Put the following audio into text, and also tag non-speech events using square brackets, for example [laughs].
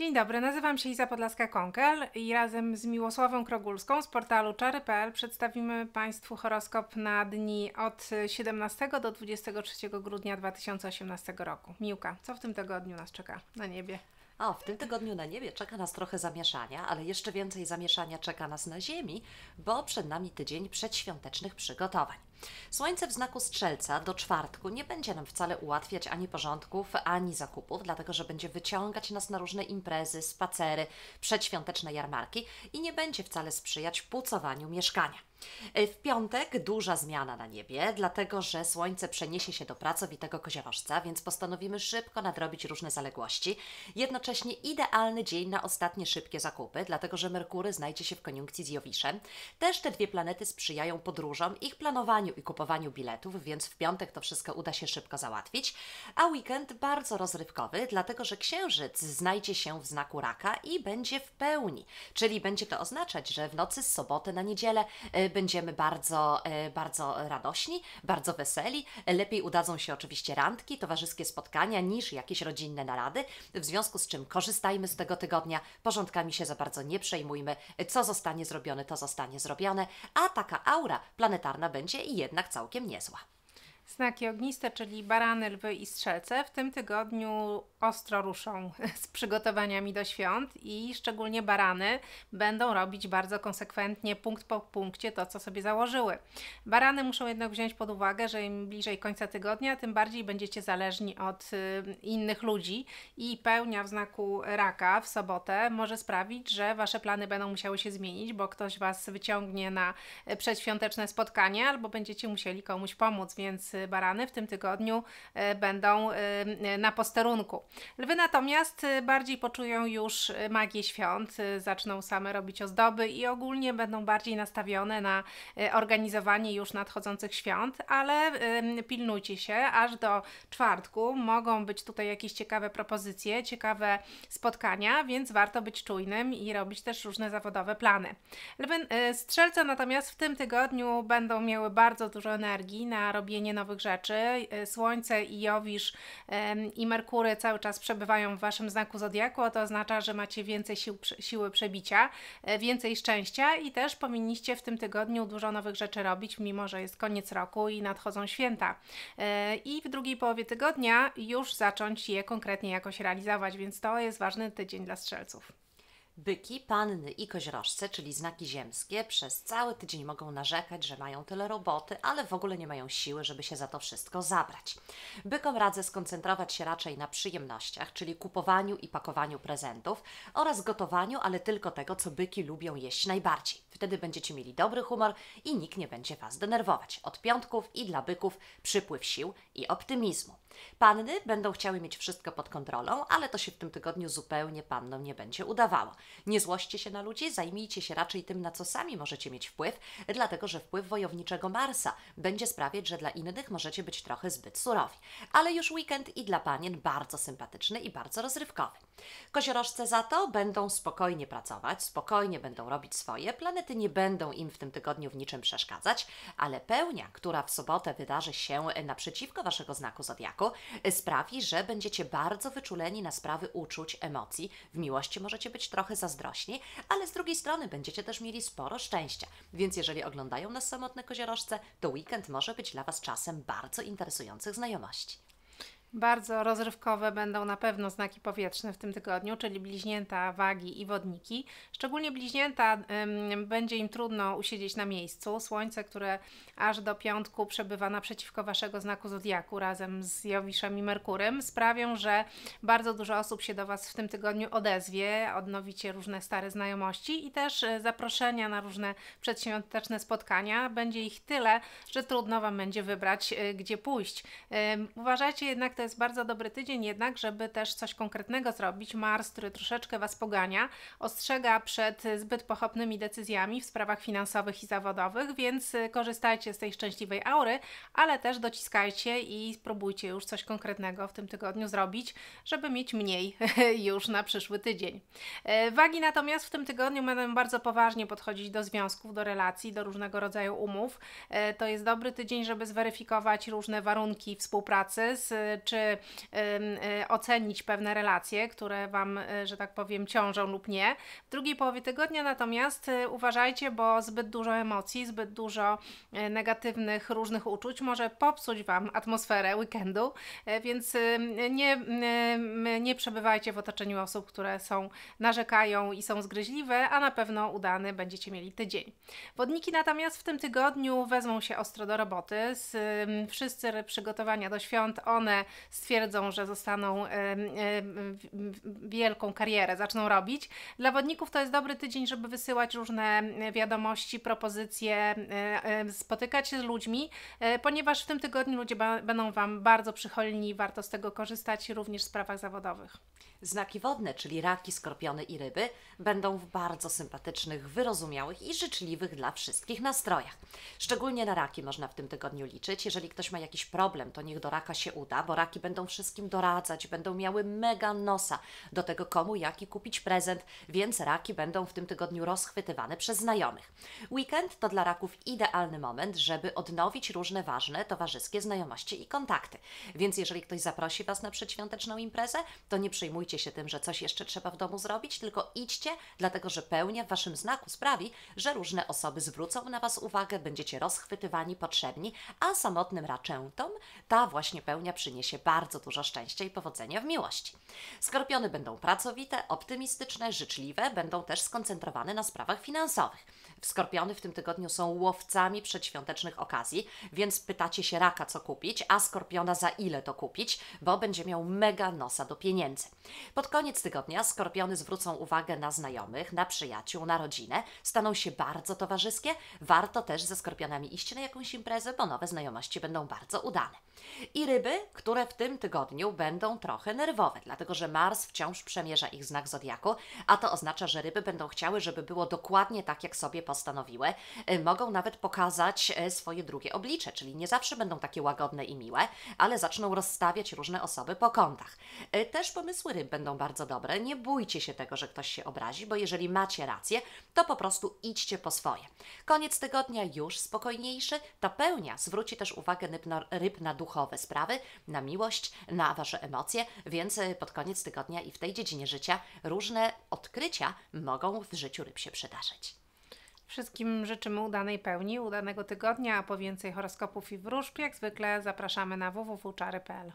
Dzień dobry, nazywam się Iza Podlaska-Konkel i razem z Miłosławą Krogulską z portalu czary.pl przedstawimy Państwu horoskop na dni od 17 do 23 grudnia 2018 roku. Miłka, co w tym tygodniu nas czeka na niebie? O, w tym tygodniu na niebie czeka nas trochę zamieszania, ale jeszcze więcej zamieszania czeka nas na Ziemi, bo przed nami tydzień przedświątecznych przygotowań. Słońce w znaku strzelca do czwartku nie będzie nam wcale ułatwiać ani porządków, ani zakupów, dlatego że będzie wyciągać nas na różne imprezy, spacery, przedświąteczne jarmarki i nie będzie wcale sprzyjać pucowaniu mieszkania. E, w piątek duża zmiana na niebie, dlatego że Słońce przeniesie się do pracowitego koziorożca, więc postanowimy szybko nadrobić różne zaległości. Jednocześnie idealny dzień na ostatnie szybkie zakupy, dlatego że Merkury znajdzie się w koniunkcji z Jowiszem. Też te dwie planety sprzyjają podróżom, ich planowaniu i kupowaniu biletów, więc w piątek to wszystko uda się szybko załatwić. A weekend bardzo rozrywkowy, dlatego że księżyc znajdzie się w znaku raka i będzie w pełni. Czyli będzie to oznaczać, że w nocy z soboty na niedzielę y, będziemy bardzo, y, bardzo radośni, bardzo weseli. Lepiej udadzą się oczywiście randki, towarzyskie spotkania niż jakieś rodzinne narady. W związku z czym korzystajmy z tego tygodnia, porządkami się za bardzo nie przejmujmy. Co zostanie zrobione, to zostanie zrobione, a taka aura planetarna będzie i jednak całkiem niezła. Znaki ogniste, czyli barany, lwy i strzelce, w tym tygodniu ostro ruszą [laughs] z przygotowaniami do świąt i szczególnie barany będą robić bardzo konsekwentnie, punkt po punkcie, to co sobie założyły. Barany muszą jednak wziąć pod uwagę, że im bliżej końca tygodnia, tym bardziej będziecie zależni od y, innych ludzi i pełnia w znaku raka w sobotę może sprawić, że wasze plany będą musiały się zmienić, bo ktoś was wyciągnie na przedświąteczne spotkanie albo będziecie musieli komuś pomóc, więc barany w tym tygodniu e, będą e, na posterunku. Lwy natomiast e, bardziej poczują już magię świąt, zaczną same robić ozdoby i ogólnie będą bardziej nastawione na organizowanie już nadchodzących świąt, ale pilnujcie się, aż do czwartku mogą być tutaj jakieś ciekawe propozycje, ciekawe spotkania, więc warto być czujnym i robić też różne zawodowe plany. Lwy, strzelce natomiast w tym tygodniu będą miały bardzo dużo energii na robienie nowych nowych rzeczy. E, Słońce i Jowisz i Merkury cały czas przebywają w Waszym znaku zodiaku, a to oznacza, że macie więcej sił, siły przebicia, e, więcej szczęścia i też powinniście w tym tygodniu dużo nowych rzeczy robić, mimo że jest koniec roku i nadchodzą święta. E, I w drugiej połowie tygodnia już zacząć je konkretnie jakoś realizować, więc to jest ważny tydzień dla strzelców. Byki, panny i koziorożce, czyli znaki ziemskie, przez cały tydzień mogą narzekać, że mają tyle roboty, ale w ogóle nie mają siły, żeby się za to wszystko zabrać. Bykom radzę skoncentrować się raczej na przyjemnościach, czyli kupowaniu i pakowaniu prezentów oraz gotowaniu, ale tylko tego, co byki lubią jeść najbardziej. Wtedy będziecie mieli dobry humor i nikt nie będzie Was denerwować. Od piątków i dla byków przypływ sił i optymizmu. Panny będą chciały mieć wszystko pod kontrolą, ale to się w tym tygodniu zupełnie pannom nie będzie udawało. Nie złoście się na ludzi, zajmijcie się raczej tym, na co sami możecie mieć wpływ, dlatego że wpływ wojowniczego Marsa będzie sprawiać, że dla innych możecie być trochę zbyt surowi. Ale już weekend i dla panien bardzo sympatyczny i bardzo rozrywkowy. Koziorożce za to będą spokojnie pracować, spokojnie będą robić swoje, planety nie będą im w tym tygodniu w niczym przeszkadzać, ale pełnia, która w sobotę wydarzy się naprzeciwko waszego znaku zodiaku, sprawi, że będziecie bardzo wyczuleni na sprawy uczuć, emocji. W miłości możecie być trochę trochę zazdrośni, ale z drugiej strony będziecie też mieli sporo szczęścia. Więc jeżeli oglądają nas samotne koziorożce, to weekend może być dla Was czasem bardzo interesujących znajomości. Bardzo rozrywkowe będą na pewno znaki powietrzne w tym tygodniu, czyli bliźnięta, wagi i wodniki. Szczególnie bliźnięta ym, będzie im trudno usiedzieć na miejscu. Słońce, które aż do piątku przebywa naprzeciwko waszego znaku zodiaku razem z Jowiszem i Merkurem, sprawią, że bardzo dużo osób się do was w tym tygodniu odezwie, odnowicie różne stare znajomości i też y, zaproszenia na różne przedświąteczne spotkania. Będzie ich tyle, że trudno wam będzie wybrać, y, gdzie pójść. Ym, uważajcie jednak to jest bardzo dobry tydzień jednak, żeby też coś konkretnego zrobić. Mars, który troszeczkę Was pogania, ostrzega przed zbyt pochopnymi decyzjami w sprawach finansowych i zawodowych, więc y, korzystajcie z tej szczęśliwej aury, ale też dociskajcie i spróbujcie już coś konkretnego w tym tygodniu zrobić, żeby mieć mniej [laughs] już na przyszły tydzień. E, wagi natomiast w tym tygodniu będą bardzo poważnie podchodzić do związków, do relacji, do różnego rodzaju umów. E, to jest dobry tydzień, żeby zweryfikować różne warunki współpracy z czy e, ocenić pewne relacje, które Wam, e, że tak powiem, ciążą lub nie. W drugiej połowie tygodnia natomiast e, uważajcie, bo zbyt dużo emocji, zbyt dużo negatywnych różnych uczuć może popsuć Wam atmosferę weekendu, więc nie, nie przebywajcie w otoczeniu osób, które są narzekają i są zgryźliwe, a na pewno udany będziecie mieli tydzień. Wodniki natomiast w tym tygodniu wezmą się ostro do roboty. Z, wszyscy przygotowania do świąt, one stwierdzą, że zostaną wielką karierę, zaczną robić. Dla wodników to jest dobry tydzień, żeby wysyłać różne e, wiadomości, propozycje, e, e, spotykać się z ludźmi, ponieważ w tym tygodniu ludzie będą Wam bardzo przychylni i warto z tego korzystać również w sprawach zawodowych. Znaki wodne, czyli raki, skorpiony i ryby, będą w bardzo sympatycznych, wyrozumiałych i życzliwych dla wszystkich nastrojach. Szczególnie na raki można w tym tygodniu liczyć. Jeżeli ktoś ma jakiś problem, to niech do raka się uda, bo raki będą wszystkim doradzać, będą miały mega nosa do tego, komu jaki kupić prezent, więc raki będą w tym tygodniu rozchwytywane przez znajomych. Weekend to dla raków idealny moment, żeby odnowić różne ważne towarzyskie znajomości i kontakty. Więc jeżeli ktoś zaprosi Was na przedświąteczną imprezę, to nie przyjmujcie przejmujcie się tym, że coś jeszcze trzeba w domu zrobić, tylko idźcie, dlatego że pełnia w Waszym znaku sprawi, że różne osoby zwrócą na Was uwagę, będziecie rozchwytywani, potrzebni, a samotnym raczętom ta właśnie pełnia przyniesie bardzo dużo szczęścia i powodzenia w miłości. Skorpiony będą pracowite, optymistyczne, życzliwe, będą też skoncentrowane na sprawach finansowych. Skorpiony w tym tygodniu są łowcami przedświątecznych okazji, więc pytacie się raka, co kupić, a skorpiona za ile to kupić, bo będzie miał mega nosa do pieniędzy. Pod koniec tygodnia skorpiony zwrócą uwagę na znajomych, na przyjaciół, na rodzinę, staną się bardzo towarzyskie. Warto też ze skorpionami iść na jakąś imprezę, bo nowe znajomości będą bardzo udane. I ryby, które w tym tygodniu będą trochę nerwowe, dlatego że Mars wciąż przemierza ich znak zodiaku, a to oznacza, że ryby będą chciały, żeby było dokładnie tak, jak sobie postanowiły. E, mogą nawet pokazać e, swoje drugie oblicze, czyli nie zawsze będą takie łagodne i miłe, ale zaczną rozstawiać różne osoby po kątach. E, też pomysły ryb będą bardzo dobre. Nie bójcie się tego, że ktoś się obrazi, bo jeżeli macie rację, to po prostu idźcie po swoje. Koniec tygodnia już spokojniejszy. Ta pełnia zwróci też uwagę ryb na, ryb na duchowe sprawy, na miłość, na Wasze emocje, więc y, pod koniec tygodnia i w tej dziedzinie życia różne odkrycia mogą w życiu ryb się przydarzyć. Wszystkim życzymy udanej pełni, udanego tygodnia, a po więcej horoskopów i wróżb jak zwykle zapraszamy na www.czary.pl.